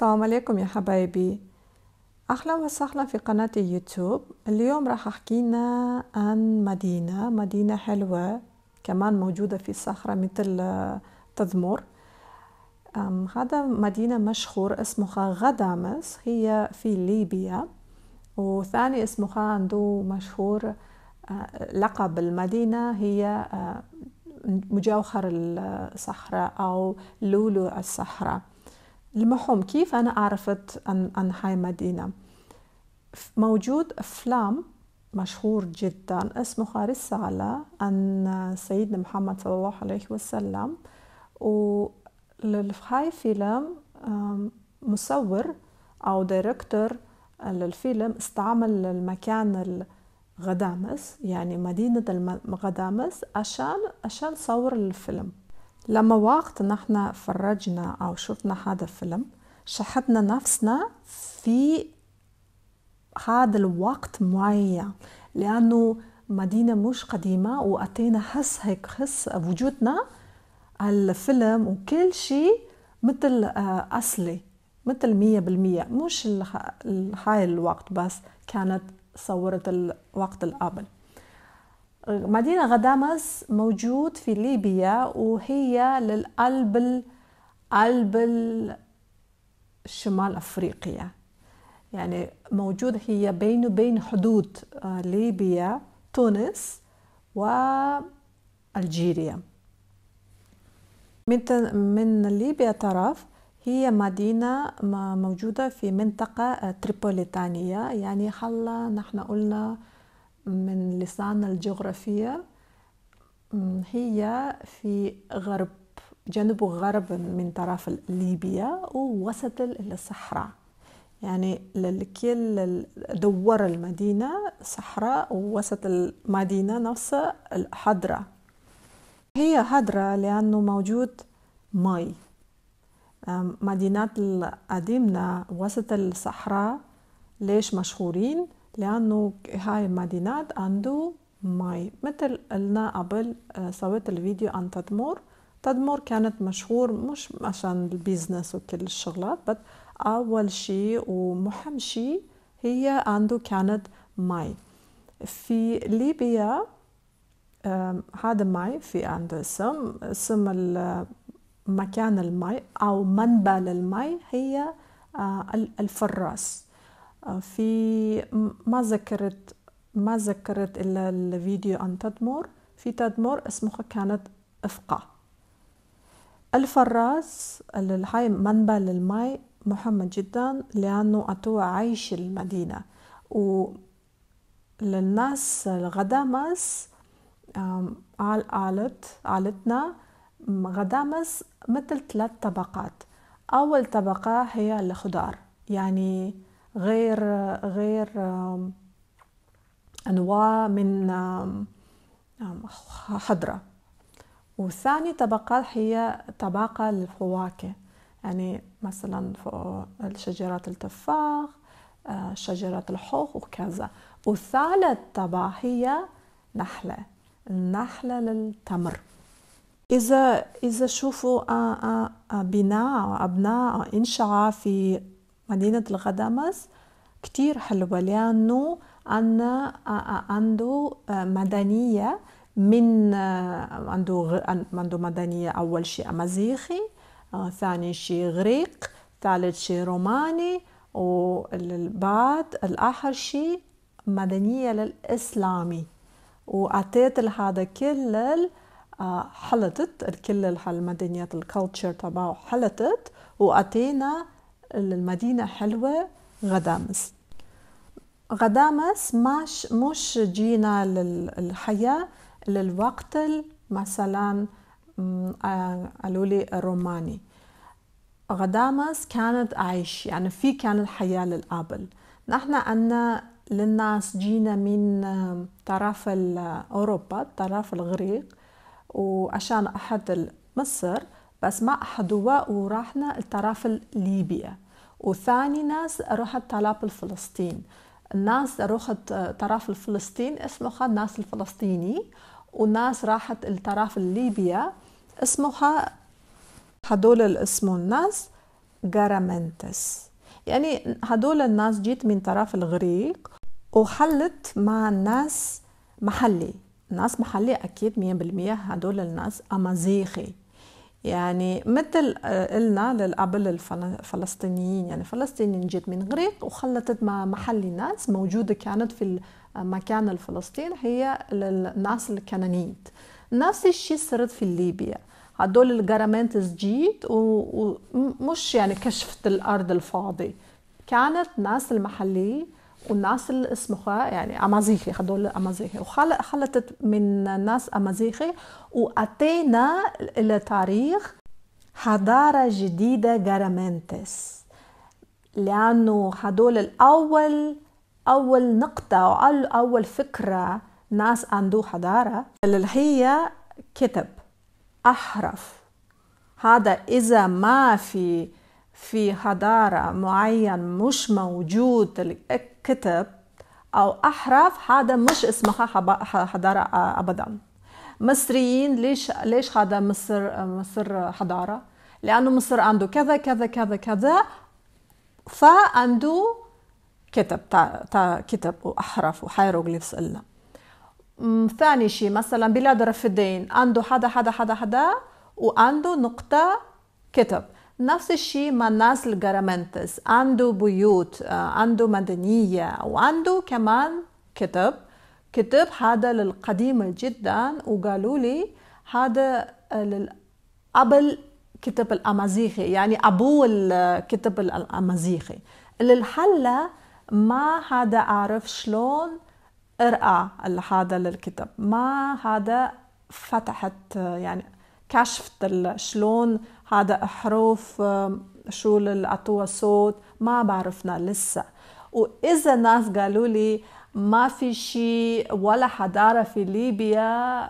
السلام عليكم يا حبايبي اهلا وسهلا في قناة يوتيوب اليوم راح احكينا عن مدينة مدينة حلوة كمان موجودة في صحراء مثل آه، تذمر هذا مدينة مشهور اسمها غدامس هي في ليبيا وثاني اسمها عنده مشهور آه، لقب المدينة هي آه، مجوهر الصحراء أو لولو الصحراء المهم كيف أنا عرفت عن, عن هاي المدينة موجود أفلام مشهور جدا اسمه رسالة عن سيدنا محمد صلى الله عليه وسلم هاي فيلم مصور أو ديركتور للفيلم استعمل المكان الغدامس يعني مدينة الغدامس عشان عشان صور الفيلم لما وقت نحن فرجنا أو شفنا هذا الفيلم شحتنا نفسنا في هذا الوقت معين لأنه مدينة مش قديمة وأتينا حس هيك حس وجودنا الفيلم وكل شيء مثل آه، أصلي مثل مية بالمية مش هاي الوقت بس كانت صورة الوقت القبل مدينة غدامس موجود في ليبيا وهي للقلب قلب شمال أفريقيا يعني موجود هي بين بين حدود آه، ليبيا تونس وألجيريا من من ليبيا طرف هي مدينة موجودة في منطقة آه، تريبوليتانية يعني حلا نحن قلنا من لساننا الجغرافية هي في غرب جنوب وغرب من طرف ليبيا ووسط الصحراء يعني لكل دوار المدينة صحراء ووسط المدينة نفسها الحضرة هي هضرة لأنه موجود مي مدينات القديمة وسط الصحراء ليش مشهورين لأنه هاي المدينات عنده مي مثل قلنا قبل آه، سويت الفيديو عن تدمور تدمور كانت مشهور مش عشان البيزنس وكل الشغلات بس أول شيء ومهم شيء هي عنده كانت مي في ليبيا هذا مي في عنده اسم اسم مكان المي أو منبع للمي هي آه، الفراس آه، في ما ذكرت ما ذكرت الا الفيديو عن تدمر في تدمر اسمه كانت افقع الفراس الحي منبع للماء مهم جدا لأنه أتوا عيش المدينة و للناس الغدامس عالت عالتنا غدامس مثل ثلاث طبقات أول طبقة هي الخضار يعني غير غير انواع من حضره وثاني طبقات هي طبقة للفواكه يعني مثلا شجرة التفاح شجرة الحوخ وكذا وثالث طبقة هي نحلة النحلة للتمر إذا إذا شوفوا بناء أبناء إنشاء في مدينة الغدامس كتير حلوة لأنه أنا عنده آه، مدنية من آه، عنده عنده مدنية أول شيء أمازيغي آه، ثاني شيء غريق ثالث شيء روماني والبعد الآخر شيء مدنية للإسلامي وأعطيت هذا كل حلطت الكل هالمدنيات الكالتشر تبعه حلطت وأعطينا المدينة حلوة غدامس غدامس مش مش جينا للحياة للوقت مثلا آه، قالوا لي الروماني غدامس كانت عيش يعني في كان الحياة للقبل نحن عنا للناس جينا من آه، طرف أوروبا طرف الغريق وعشان أحد مصر بس ما أحضوا وراحنا الطرف الليبي وثاني ناس راحت طلاب الفلسطين الناس روحت طرف الفلسطين اسمها الناس الفلسطيني وناس راحت الطرف الليبيا اسمها هدول الاسم الناس جارامنتس يعني هدول الناس جيت من طرف الغريق وحلت مع الناس محلي ناس محلي أكيد مية بالمية هدول الناس أمازيغي يعني مثل آه، قلنا للقبل الفلسطينيين يعني فلسطينيين جت من غريق وخلطت مع محلي ناس موجودة كانت في المكان آه، الفلسطيني هي الناس الكنانيت نفس الشيء صارت في ليبيا هدول الجرامنتس جيت ومش يعني كشفت الأرض الفاضي كانت ناس المحليين والناس اللي اسمها يعني أمازيغي هدول أمازيغي وخلطت من ناس أمازيغي وأتينا الى تاريخ حضارة جديدة جارامنتس لأنه هدول الأول أول نقطة أو أول فكرة ناس عنده حضارة اللي هي كتب أحرف هذا إذا ما في في هدارة معين مش موجود الكتب أو أحرف هذا مش اسمها حضارة آه، أبدا مصريين ليش ليش هذا مصر مصر حضارة لأنه مصر عنده كذا كذا كذا كذا فعنده كتب تا, تا كتب وأحرف وهيروغليفس إلنا ثاني شيء مثلا بلاد رفدين عنده حدا حدا حدا حدا وعنده نقطة كتب نفس الشيء مع الناس الجرامنتس عنده بيوت آه، عنده مدنية وعنده كمان كتب كتب هذا للقديم جدا وقالوا لي هذا آه، قبل كتب الأمازيغي يعني أبو الكتب الأمازيغي اللي الحلة ما هذا أعرف شلون أرقى هذا الكتب ما هذا فتحت آه، يعني كشفت شلون هذا حروف شو اللي اعطوها صوت ما بعرفنا لسه واذا ناس قالوا لي ما في شيء ولا حضاره في ليبيا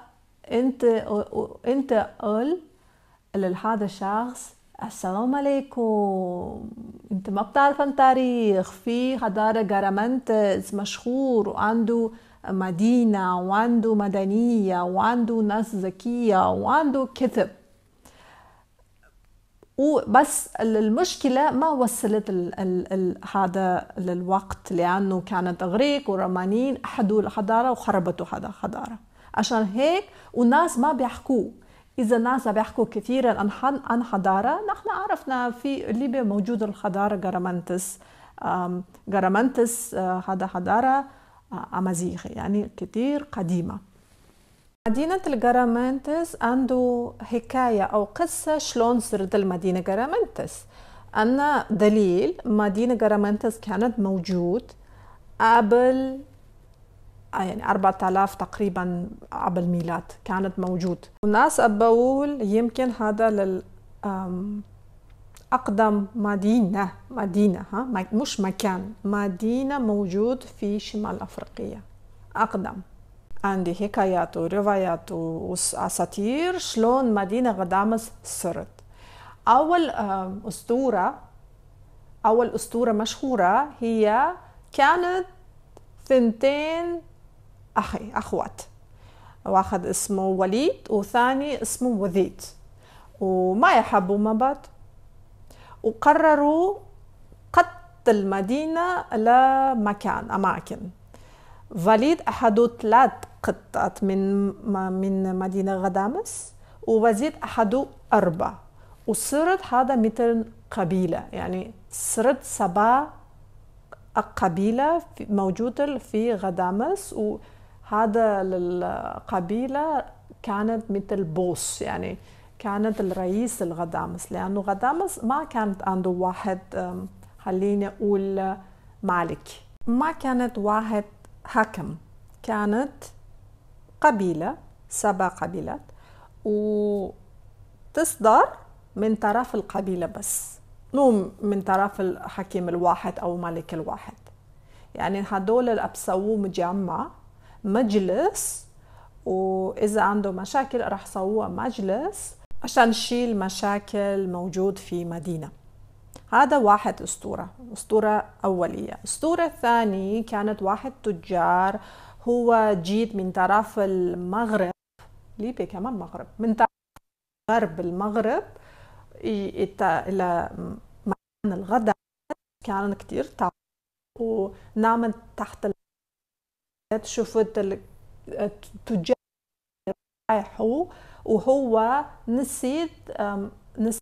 انت انت قل لهذا الشخص السلام عليكم انت ما بتعرف عن تاريخ في حضارة جرامنتز مشهور وعنده مدينة وعنده مدنية وعنده ناس ذكية وعنده كتب وبس المشكلة ما وصلت الـ الـ الـ هذا للوقت لأنه كانت إغريق ورومانيين أحدوا الحضارة وخربتوا هذا الحضارة عشان هيك والناس ما بيحكوا إذا الناس بيحكوا كثيرا عن عن حضارة نحن عرفنا في ليبيا موجود الحضارة جرامنتس جرامنتس آه، هذا حضارة آه، أمازيغي يعني كثير قديمة مدينة الجرامنتس عنده حكاية أو قصة شلون صرت المدينة جرامنتس أن دليل مدينة جرامنتس كانت موجود قبل يعني آلاف تقريبا قبل ميلاد كانت موجود وناس أبول يمكن هذا لل أقدم مدينة مدينة ها مش مكان مدينة موجود في شمال أفريقيا أقدم عندي حكايات وروايات وأساطير شلون مدينة غدامس صرت أول أسطورة أول أسطورة مشهورة هي كانت ثنتين أخي أخوات واحد اسمه وليد وثاني اسمه وذيد وما يحبوا ما بعض وقرروا قط المدينة لمكان أماكن وليد أحدو ثلاث قطعت من من مدينة غدامس ووزيد أحد أربعة وصرت هذا مثل قبيلة يعني صرت سبع قبيلة موجودة في غدامس وهذا القبيلة كانت مثل بوس يعني كانت الرئيس الغدامس لأنه غدامس ما كانت عنده واحد خليني أقول مالك ما كانت واحد حكم كانت قبيلة سبع قبيلات وتصدر من طرف القبيلة بس مو من طرف الحكيم الواحد أو ملك الواحد يعني هدول اللي مجمع مجلس وإذا عنده مشاكل رح سووها مجلس عشان نشيل مشاكل موجود في مدينة هذا واحد أسطورة أسطورة أولية الأسطورة الثانية كانت واحد تجار هو جيت من طرف المغرب ليبيا كمان مغرب من طرف غرب المغرب إلى مكان الغداء كان كتير تعب ونامت تحت شفت التجار رايحوا وهو نسيت نسيت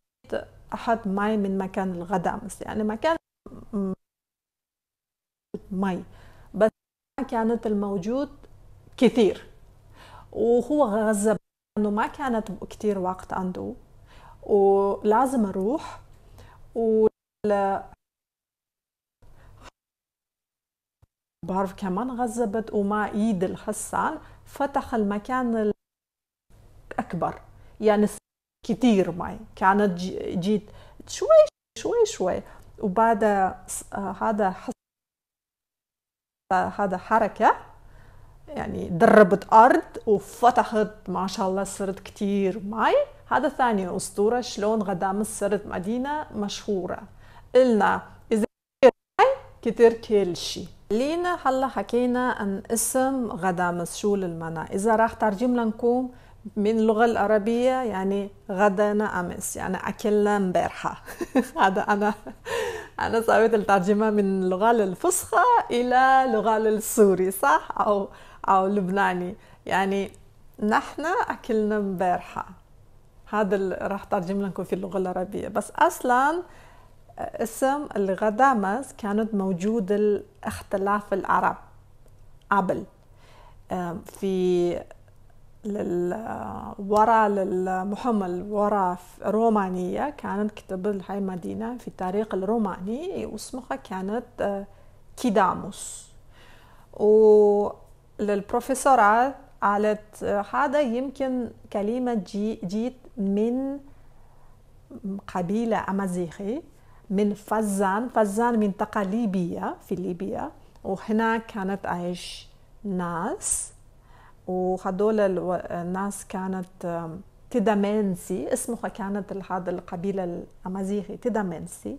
أحد مي من مكان الغداء يعني مكان مي كانت الموجود كثير وهو غزب انه ما كانت كثير وقت عنده ولازم اروح و بعرف كمان غزبت ومع ايد الحصان فتح المكان الاكبر يعني كثير معي كانت جيت شوي شوي شوي وبعد هذا حص هذا حركة يعني دربت أرض وفتحت ما شاء الله صرت كتير مي هذا ثاني أسطورة شلون غدامس صرت مدينة مشهورة قلنا إذا كتير كتير كل شي لينا هلا حكينا عن اسم غدا شو للمعنى إذا راح ترجم لكم من اللغة العربية يعني غدانا أمس يعني أكلنا امبارحة هذا أنا أنا سويت الترجمة من اللغة الفصحى إلى اللغة السوري صح أو أو لبناني يعني نحن أكلنا امبارحة هذا راح ترجم لكم في اللغة العربية بس أصلا آه، اسم اللغة دامس كانت موجود الاختلاف العرب قبل آه، في ورا للمحمل ورا رومانية كانت كتب هاي مدينة في التاريخ الروماني واسمها كانت آه، كيداموس للبروفيسورات قالت آه، هذا يمكن كلمة جي جيت من قبيلة أمازيغي من فزان فزان منطقة ليبية في ليبيا وهناك كانت عايش ناس وهدول الناس كانت تدامنسي اسمها كانت هذا القبيلة الأمازيغي تدامنسي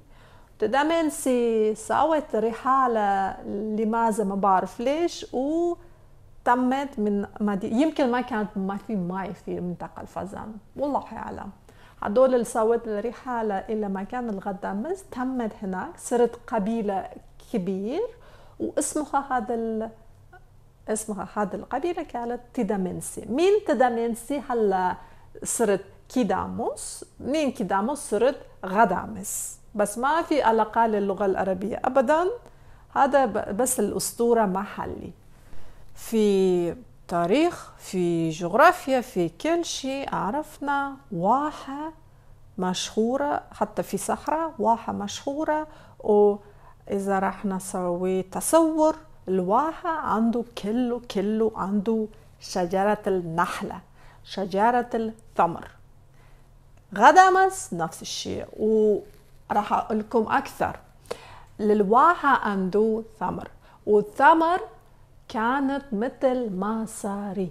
تدامنسي سوت رحالة لماذا ما بعرف ليش و تمت من مدينة يمكن ما كانت ما في ماي في منطقة الفزان والله أعلم هدول اللي سوت الرحالة إلى مكان الغدامز تمت هناك صرت قبيلة كبير واسمها هذا اسمها هذه القبيلة كانت تيدامينسي من تيدامينسي هلا صرت كيداموس من كيداموس صرت غدامس بس ما في علاقة للغة العربية أبدا هذا بس الأسطورة محلي في تاريخ في جغرافيا في كل شيء عرفنا واحة مشهورة حتى في صحراء واحة مشهورة وإذا رحنا نسوي تصور الواحة عنده كله كله عنده شجرة النحلة شجرة الثمر غدامس نفس الشيء وراح أقول لكم أكثر للواحة عنده ثمر والثمر كانت مثل مصاري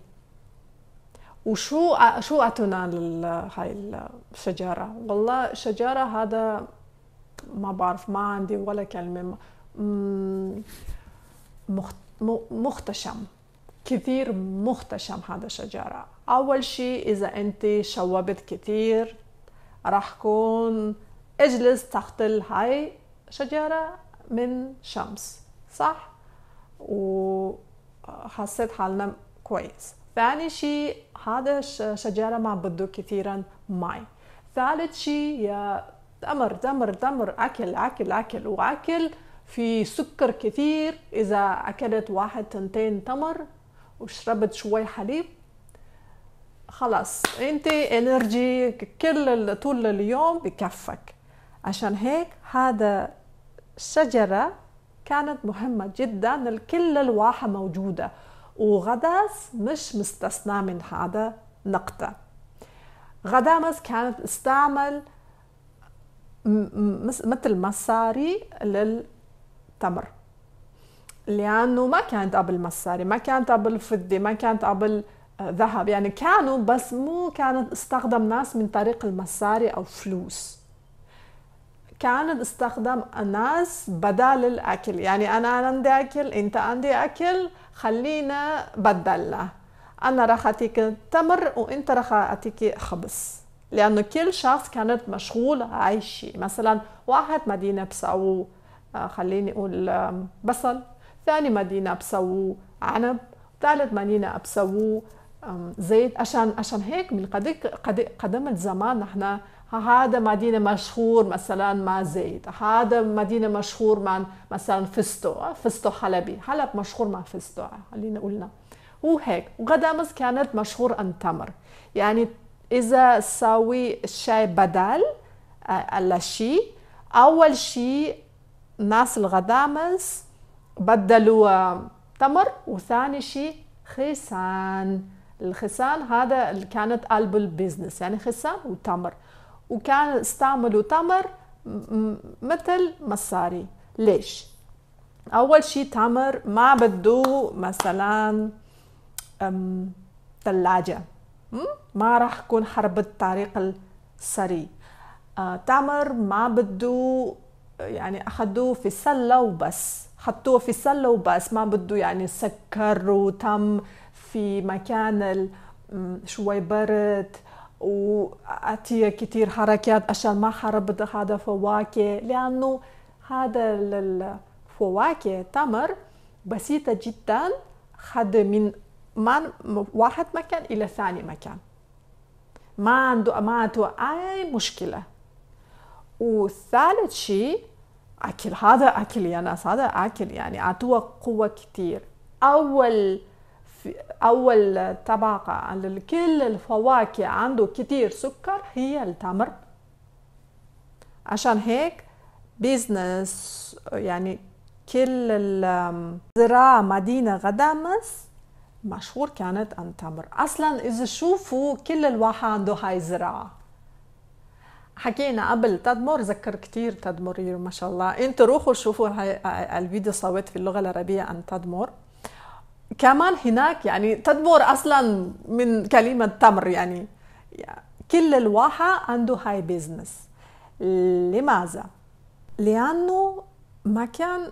وشو شو اعطونا هاي الشجره والله شجره هذا ما بعرف ما عندي ولا كلمه مختشم كثير مختشم هذا الشجرة أول شيء إذا أنت شوبت كثير راح كون اجلس تحت هاي شجرة من شمس صح؟ وحسيت حالنا كويس ثاني شيء هذا الشجرة ما بده كثيرا ماي ثالث شيء يا تمر تمر تمر أكل أكل أكل وأكل في سكر كثير إذا أكلت واحد تنتين تمر وشربت شوي حليب خلاص أنت إنرجي كل طول اليوم بكفك عشان هيك هذا الشجرة كانت مهمة جدا لكل الواحة موجودة وغداس مش مستثنى من هذا نقطة غدامس كانت استعمل مثل مساري لل تمر لأنه ما كانت قبل مساري ما كانت قبل فضة ما كانت قبل آه، ذهب يعني كانوا بس مو كانت استخدم ناس من طريق المصاري أو فلوس كانت استخدم الناس بدل الأكل يعني أنا عندي أكل أنت عندي أكل خلينا بدلنا أنا راح أعطيك تمر وأنت راح أعطيك خبز لأنه كل شخص كانت مشغول عايشي مثلا واحد مدينة بسعوه آه، خليني اقول بصل ثاني مدينه بسووه عنب ثالث مدينه بسووه زيت عشان عشان هيك من قدم الزمان نحن هذا مدينة مشهور مثلا مع زيت هذا مدينة مشهور مع مثلا فستو فستو حلبي حلب مشهور مع فستو خلينا قلنا وهيك وغدامس كانت مشهور عن تمر يعني إذا سوي الشاي بدل آه، شيء أول شيء ناس الغدامز بدلوا آه، تمر وثاني شيء خسان الخسان هذا اللي كانت قلب البيزنس يعني خسان وتمر وكان استعملوا تمر مثل مصاري ليش اول شيء تمر ما بده مثلا ثلاجه ما راح يكون حرب الطريق السري آه، تمر ما بده يعني اخذوه في سله وبس حطوه في سله وبس ما بده يعني سكر وتم في مكان شوي برد وأعطيه كتير حركات عشان ما حربت هذا فواكه لأنه هذا الفواكه تمر بسيطة جدا خد من من واحد مكان إلى ثاني مكان ما عنده ما عنده أي مشكلة وثالث شيء اكل هذا اكل يا ناس هذا اكل يعني اعطوه قوه كتير اول اول طبقه لكل الفواكه عنده كتير سكر هي التمر عشان هيك بيزنس يعني كل الزراعة مدينة غدامس مشهور كانت عن تمر أصلا إذا شوفوا كل الواحد عنده هاي الزراعة حكينا قبل تدمر ذكر كثير تدمر ما شاء الله انتوا روحوا شوفوا الفيديو صوت في اللغه العربيه عن تدمر كمان هناك يعني تدمر اصلا من كلمه تمر يعني كل الواحد عنده هاي بيزنس لماذا لانه مكان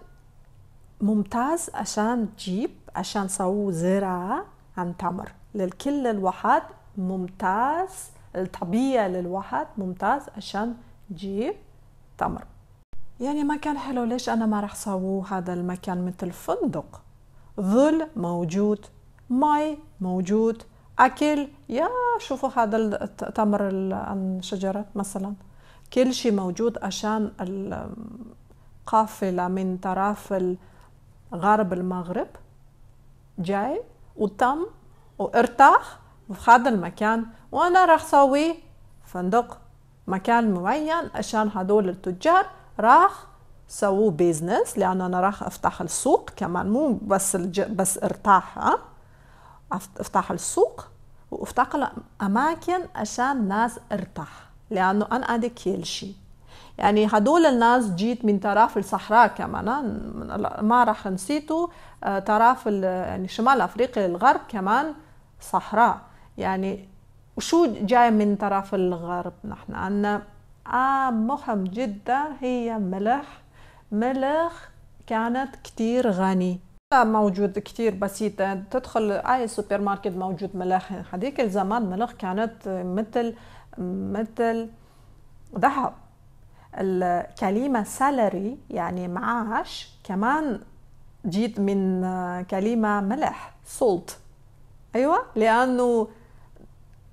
ممتاز عشان تجيب عشان سووا زراعه عن تمر للكل الواحد ممتاز الطبيعي للواحد ممتاز عشان تجيب تمر يعني مكان حلو ليش أنا ما رح سووه هذا المكان مثل فندق ظل موجود مي موجود أكل يا شوفوا هذا التمر عن شجرة مثلا كل شيء موجود عشان القافلة من طرف غرب المغرب جاي وتم وارتاح وفي هذا المكان وأنا راح أسوي فندق مكان معين عشان هدول التجار راح سووا بيزنس لأنه أنا راح أفتح السوق كمان مو بس الج... بس ارتاح ها أفتح السوق وأفتح أماكن عشان ناس ارتاح لأنه أنا عندي كل شيء يعني هدول الناس جيت من طرف الصحراء كمان ما راح نسيتوا آه، طرف يعني شمال افريقيا الغرب كمان صحراء يعني وشو جاي من طرف الغرب نحن عنا آه مهم جدا هي ملح ملح كانت كتير غني موجود كتير بسيطة تدخل أي سوبر ماركت موجود ملح هذيك الزمان ملح كانت مثل مثل ذهب الكلمة سالري يعني معاش كمان جيت من كلمة ملح سولت أيوة لأنه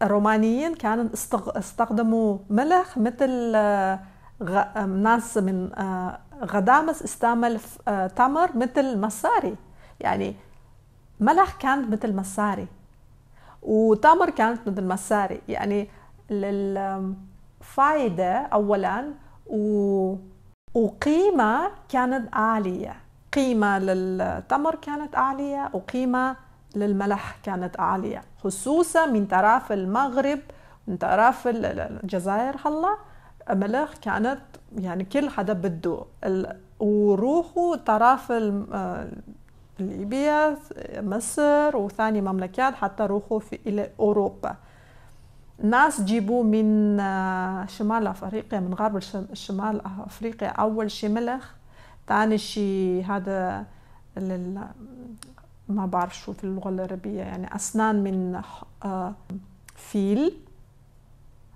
الرومانيين كانوا استخدموا ملح مثل آه، آه، ناس من آه، غدامس استعمل تمر مثل مصاري يعني ملح كانت مثل مصاري وتمر كانت مثل مصاري يعني الفائدة أولا و... وقيمة كانت عالية قيمة للتمر كانت عالية وقيمة للملح كانت عالية خصوصا من طرف المغرب من طرف الجزائر هلا ملح كانت يعني كل حدا بده وروحوا طرف آه، ليبيا مصر وثاني مملكات حتى روحوا في إلى أوروبا ناس جيبوا من آه، شمال أفريقيا من غرب شمال أفريقيا أول شي ملح ثاني شي هذا ما بعرف شو في اللغه العربيه يعني اسنان من آه، فيل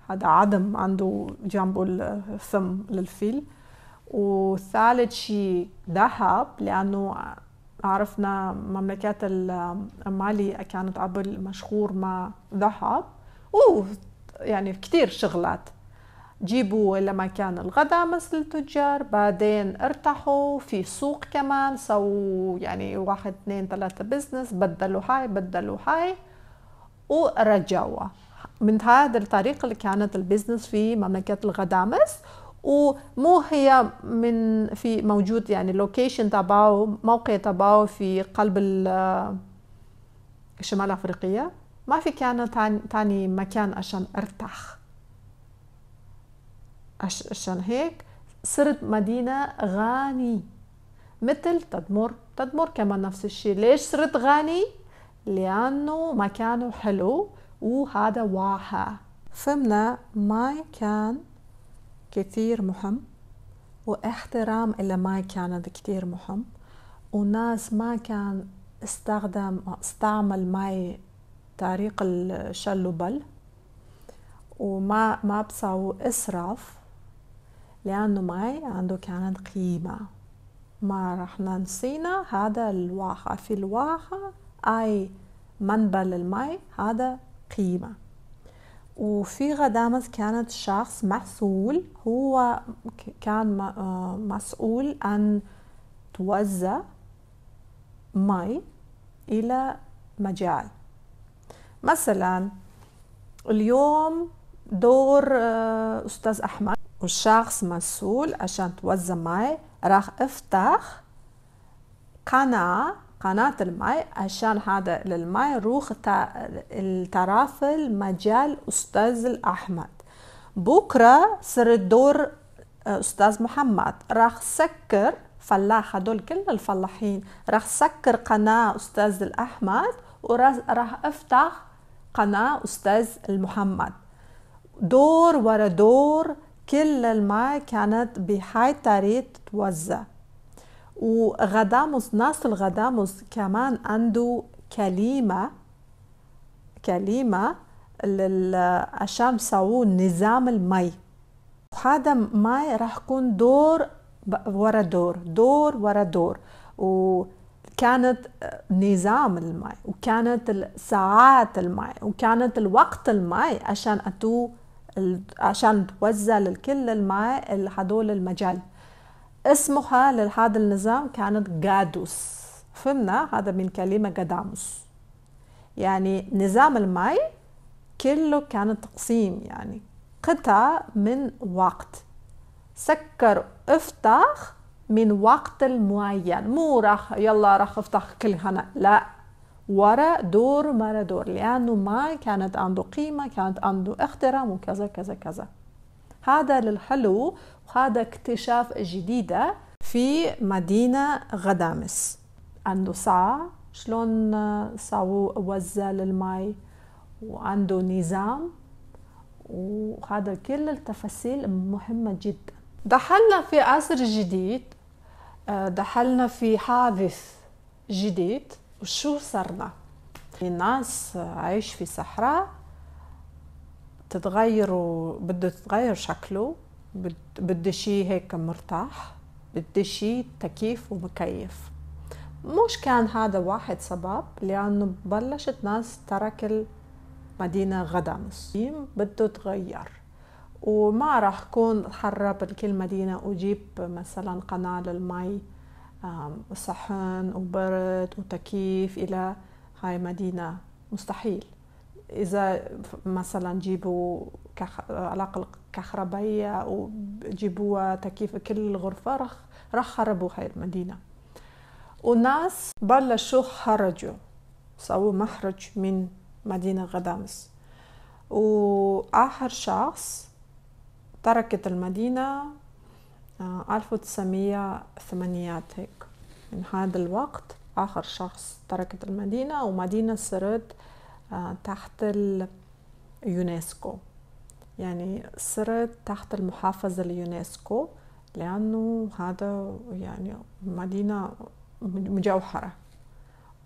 هذا عدم عنده جنبه الفم للفيل وثالث شيء ذهب لانه عرفنا مملكة المالي آه، كانت قبل مشهور مع ذهب و يعني كثير شغلات جيبوا لمكان كان الغداء مثل التجار بعدين ارتاحوا في سوق كمان سووا يعني واحد اثنين ثلاثة بزنس بدلوا هاي بدلوا هاي ورجعوا من هذا الطريق اللي كانت البزنس في مملكة الغدامس ومو هي من في موجود يعني لوكيشن تبعه موقع تبعه في قلب الشمال افريقيا ما في كان تاني مكان عشان ارتاح عشان هيك صرت مدينة غاني مثل تدمر تدمر كمان نفس الشيء ليش صرت غاني؟ لأنه مكانه حلو وهذا واحة فهمنا ما كان كثير مهم واحترام اللي ما كانت كثير مهم وناس ما كان استخدم استعمل ماي طريق الشل وما ما بسووا إسراف لأنه معي عنده كانت قيمة ما رحنا نسينا هذا الواقع في الواقع أي منبع للماء هذا قيمة وفي غدامس كانت شخص مسؤول هو كان آه، مسؤول أن توزع ماء إلى مجال مثلا اليوم دور آه، أستاذ أحمد وشخص مسؤول عشان توزع مي راح افتح قناة قناة المي عشان هذا الماء روح الطرف المجال أستاذ الأحمد بكرة صار الدور آه، أستاذ محمد راح سكر فلاح هدول كل الفلاحين راح سكر قناة أستاذ الأحمد وراح افتح قناة أستاذ المحمد دور ورا دور كل الماء كانت بهاي بحيطرة تتوزع وغداموس ناس الغداموس كمان عنده كلمة كلمة عشان سووا نظام المي هذا الماء راح يكون دور ورا دور دور ورا دور وكانت نظام الماء وكانت ساعات الماء وكانت الوقت الماء عشان أتو عشان توزع للكل الماء اللي هدول المجال اسمها لهذا النظام كانت جادوس فهمنا هذا من كلمة جاداموس يعني نظام الماء كله كان تقسيم يعني قطع من وقت سكر افتح من وقت معين مو راح يلا راح افتح كل هنا لا وراء دور دور لأنه ما كانت عنده قيمة كانت عنده احترام وكذا كذا كذا هذا للحلو وهذا اكتشاف جديدة في مدينة غدامس عنده ساعة شلون سووا وزع للمي وعنده نظام وهذا كل التفاصيل مهمة جدا دخلنا في عصر جديد آه، دخلنا في حادث جديد وشو صرنا الناس يعني عايش في صحراء تتغير بده تتغير شكله بده شيء هيك مرتاح بده شيء تكيف ومكيف مش كان هذا واحد سبب لأنه بلشت ناس ترك المدينة مسلم بده تغير وما راح كون حرب كل مدينة وجيب مثلا قناة للمي صحن وبرد وتكييف إلى هاي مدينة مستحيل إذا مثلا جيبوا علاقة كهربائية وجيبوها تكييف كل غرفة رح, رح خربوا هاي المدينة وناس بلشوا خرجوا سووا مخرج من مدينة غدامس وآخر شخص تركت المدينة 1908 آه، هيك من هذا الوقت آخر شخص تركت المدينة ومدينة صرت آه، تحت اليونسكو يعني صرت تحت المحافظة اليونسكو لأنه هذا يعني مدينة مجوهرة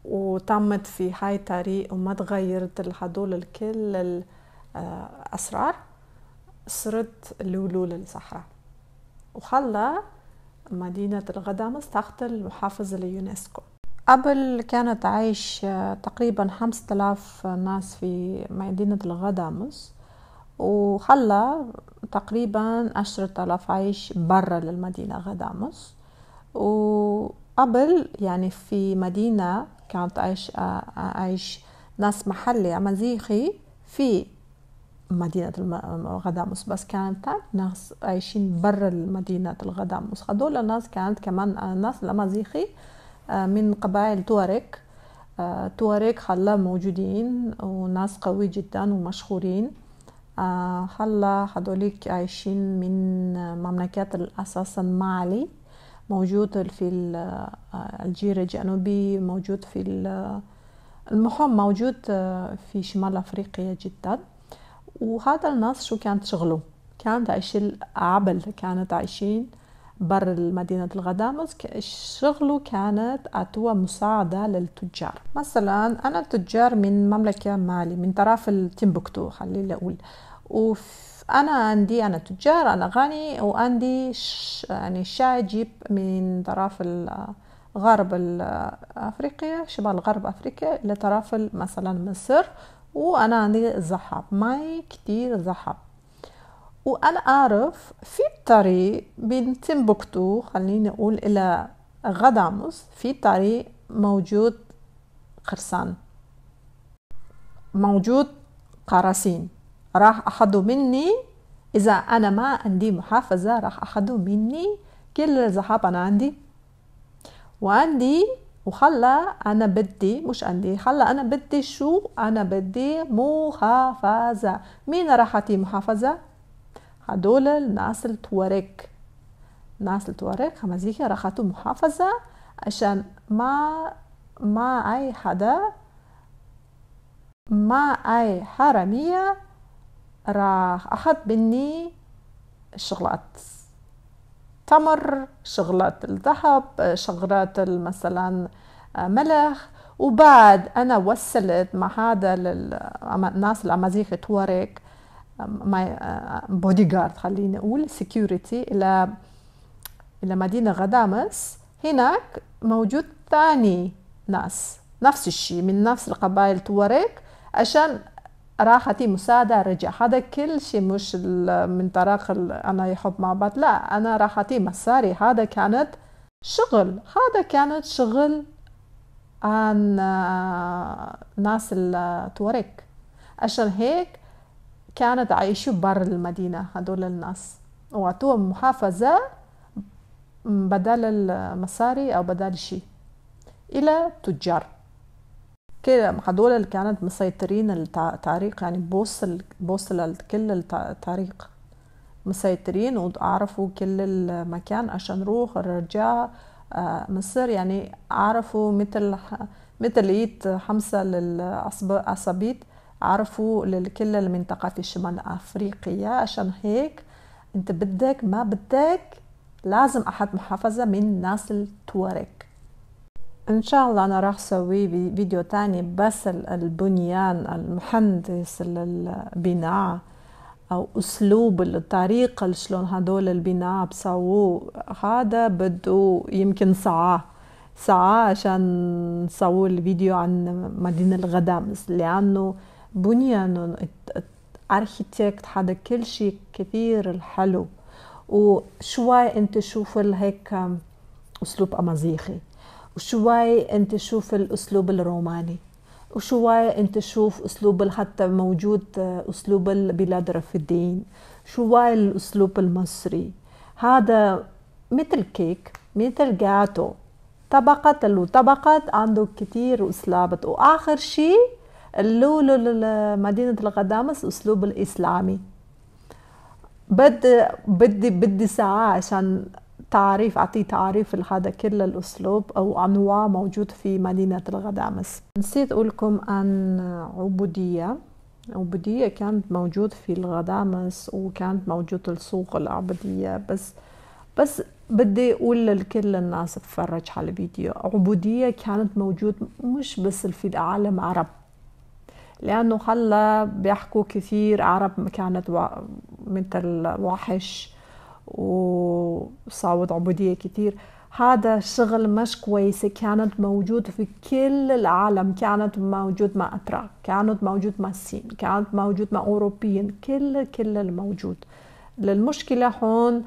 وتمت في هاي الطريق وما تغيرت لهدول الكل الأسرار آه، صرت لولو للصحراء وخلى مدينة الغدامس تحت المحافظة اليونسكو قبل كانت عايش آه، تقريبا خمسة آلاف ناس في مدينة الغدامس وخلى تقريبا عشرة آلاف عايش برا للمدينة غدامس وقبل يعني في مدينة كانت عايش آه، آه، عايش ناس محلي أمازيغي في مدينة الغدامس بس كانت ناس عايشين برا مدينة الغداموس هدول الناس كانت كمان ناس لمازيخي آه، من قبائل توارك آه، توارك هلا موجودين وناس قوي جدا ومشهورين هلا آه، هدوليك عايشين من مملكة أساسا مالي موجود في الجير الجنوبي موجود في المحوم موجود في شمال أفريقيا جداً وهذا الناس شو كانت شغله كانت عايشة عبل كانت عايشين بر مدينة الغدامس شغله كانت أتوا مساعدة للتجار مثلا أنا تجار من مملكة مالي من طرف التمبكتو خليني أقول وأنا عندي أنا تجار أنا غني وعندي يعني شاي جيب من طرف غرب أفريقيا شمال غرب أفريقيا لطرف مثلا مصر وانا عندي زحاب ماي كتير زحف وانا اعرف في طريق بين تمبوكتو خليني اقول الى غداموس في طريق موجود قرصان موجود قراصين راح اخذوا مني اذا انا ما عندي محافظه راح اخذوا مني كل الزحاب انا عندي وعندي وخلى انا بدي مش عندي خلى انا بدي شو انا بدي محافظه مين راح اعطي محافظه هدول الناس التوارك ناس التواريغ راح راحتوا محافظه عشان ما ما اي حدا ما اي حراميه راح اخذ مني الشغلات التمر شغلات الذهب شغلات مثلا آه، ملح وبعد أنا وصلت مع هذا الناس الأمازيغ توارك ماي بودي آه، جارد خليني أقول سكيورتي إلى إلى مدينة غدامس هناك موجود ثاني ناس نفس الشيء من نفس القبائل توارك عشان راحتي مساعدة رجع هذا كل شيء مش من طريق أنا يحب بعض لا أنا راحتي مساري هذا كانت شغل هذا كانت شغل عن آه، ناس التورك عشان هيك كانت عايشوا بر المدينة هدول الناس وعطوهم محافظة بدل المصاري أو بدل شيء إلى تجار كده هدول يعني اللي كانت مسيطرين التعريق يعني بوصل بوصل كل التعريق مسيطرين وعرفوا كل المكان عشان روح الرجاء آه، مصر يعني عرفوا مثل مثل ايد حمزة للأصابيت عرفوا لكل المنطقة في شمال أفريقيا عشان هيك أنت بدك ما بدك لازم أحد محافظة من ناس التوارك ان شاء الله انا راح اسوي فيديو تاني بس البنيان المهندس البناء او اسلوب الطريقه شلون هدول البناء بسووه هذا بده يمكن ساعه ساعه عشان سووا الفيديو عن مدينه الغدامس لانه بنيان اركيتكت هذا كل شيء كثير الحلو وشوي انت شوف هيك اسلوب امازيغي وشوي انت تشوف الاسلوب الروماني وشوي انت تشوف اسلوب حتى موجود آه، اسلوب البلاد الرافدين شوي الاسلوب المصري هذا مثل كيك مثل جاتو طبقات طبقة عنده كتير اسلوب واخر شيء اللولو لمدينة الغدامس اسلوب الاسلامي بدي بدي بدي ساعة عشان تعريف أعطيه تعريف لهذا كل الأسلوب أو أنواع موجود في مدينة الغدامس نسيت أقول لكم عن عبودية عبودية كانت موجود في الغدامس وكانت موجود السوق العبودية بس بس بدي أقول لكل الناس تفرج على الفيديو عبودية كانت موجود مش بس في العالم عرب لأنه هلا بيحكوا كثير عرب كانت مثل وحش وصاوت عبودية كتير هذا الشغل مش كويس كانت موجود في كل العالم كانت موجود مع أتراك كانت موجود مع الصين كانت موجود مع أوروبيين كل كل الموجود المشكلة هون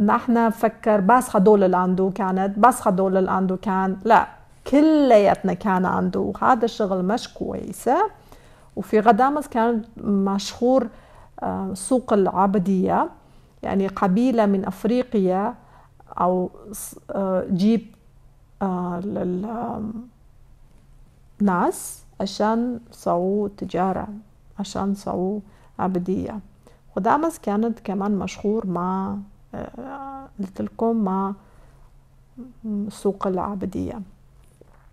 نحن فكر بس هدول اللي عنده كانت بس هدول اللي عنده كان لا كلياتنا كان عنده هذا الشغل مش كويسة وفي غدامس كان مشهور آه، سوق العبدية يعني قبيلة من أفريقيا أو آه، جيب آه، ناس عشان سووا تجارة عشان سووا عبدية ودامس كانت كمان مشهور مع آه، قلت لكم مع سوق العبدية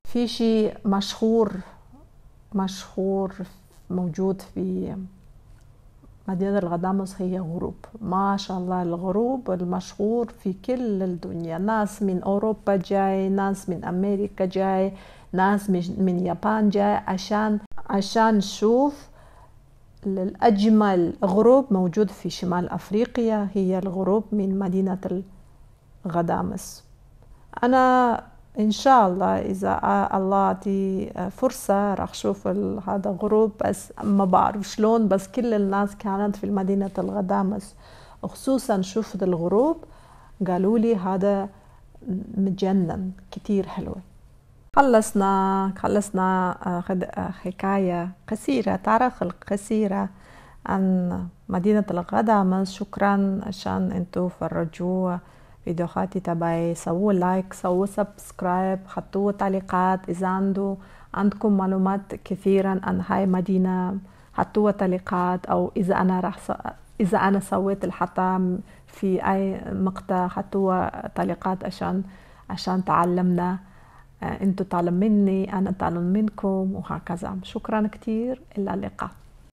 في شيء مشهور مشهور موجود في مدينة الغدامس هي غروب ما شاء الله الغروب المشهور في كل الدنيا ناس من أوروبا جاي ناس من أمريكا جاي ناس من يابان جاي عشان عشان نشوف الأجمل غروب موجود في شمال أفريقيا هي الغروب من مدينة الغدامس أنا ان شاء الله اذا الله اعطي فرصه راح اشوف هذا غروب بس ما بعرف شلون بس كل الناس كانت في مدينه الغدامس خصوصا شفت الغروب قالوا لي هذا مجنن كتير حلوة خلصنا خلصنا حكاية قصيرة تاريخ القصيرة عن مدينة الغدامس شكرا عشان انتو فرجوها فيديوهاتي تبعي سووا لايك سووا سبسكرايب حطوا تعليقات إذا عندو عندكم معلومات كثيرا عن هاي مدينة حطوا تعليقات أو إذا أنا رح س... إذا أنا سويت الحطام في أي مقطع حطوا تعليقات عشان عشان تعلمنا آه، انتو تعلم مني أنا تعلم منكم وهكذا شكرا كتير إلى اللقاء